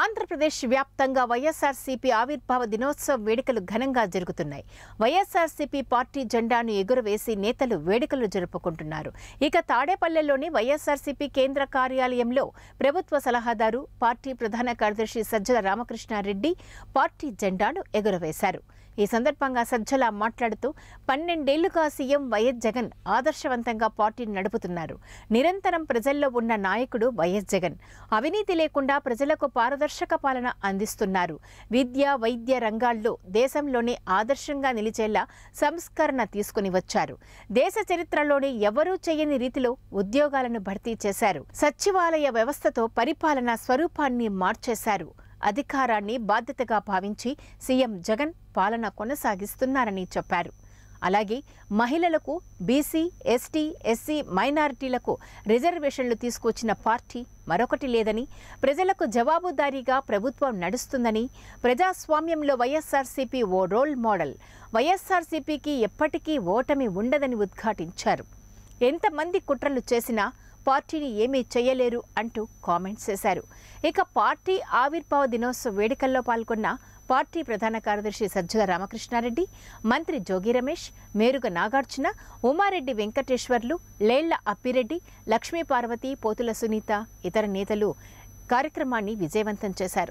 ఆంధ్రప్రదేశ్ వ్యాప్తంగా వైఎస్ఆర్సీపీ ఆవిర్భావ దినోత్సవ వేడుకలు ఘనంగా జరుగుతున్నాయి వైఎస్ఆర్సీపీ పార్టీ జెండాను ఎగురవేసి నేతలు వేడుకలు జరుపుకుంటున్నారు ఇక తాడేపల్లెలోని వైఎస్ఆర్సీపీ కేంద్ర కార్యాలయంలో ప్రభుత్వ సలహాదారు పార్టీ ప్రధాన కార్యదర్శి సజ్జల రామకృష్ణారెడ్డి పార్టీ జెండాను ఎగురవేశారు ఈ సందర్భంగా సజ్జల మాట్లాడుతూ పన్నెండేళ్లుగా సీఎం వైఎస్ జగన్ ఆదర్శవంతంగా పార్టీని నడుపుతున్నారు నిరంతరం ప్రజల్లో ఉన్న నాయకుడు వైఎస్ జగన్ అవినీతి లేకుండా ప్రజలకు పారదర్శక పాలన అందిస్తున్నారు విద్య వైద్య రంగాల్లో దేశంలోనే ఆదర్శంగా నిలిచేలా సంస్కరణ తీసుకుని వచ్చారు దేశ చరిత్రలోనే ఎవరూ చేయని రీతిలో ఉద్యోగాలను భర్తీ చేశారు సచివాలయ వ్యవస్థతో పరిపాలన స్వరూపాన్ని మార్చేశారు అధికారాన్ని బాధ్యతగా భావించి సీఎం జగన్ పాలన కొనసాగిస్తున్నారని చెప్పారు అలాగే మహిళలకు బీసీ ఎస్టీ ఎస్సీ మైనారిటీలకు రిజర్వేషన్లు తీసుకొచ్చిన పార్టీ మరొకటి లేదని ప్రజలకు జవాబుదారీగా ప్రభుత్వం నడుస్తుందని ప్రజాస్వామ్యంలో వైఎస్ఆర్సీపీ ఓ రోల్ మోడల్ వైఎస్ఆర్సీపీకి ఎప్పటికీ ఓటమి ఉండదని ఉద్ఘాటించారు ఎంతమంది కుట్రలు చేసినా పార్టీని ఏమీ చేయలేరు అంటూ కామెంట్స్ చేశారు ఇక పార్టీ ఆవిర్భావ దినోత్సవ వేడుకల్లో పాల్గొన్న పార్టీ ప్రధాన కార్యదర్శి సజ్జల రామకృష్ణారెడ్డి మంత్రి జోగి రమేష్ మేరుగ నాగార్జున ఉమారెడ్డి వెంకటేశ్వర్లు లేళ్ల అప్పిరెడ్డి లక్ష్మీపార్వతి పోతుల సునీత ఇతర నేతలు కార్యక్రమాన్ని విజయవంతం చేశారు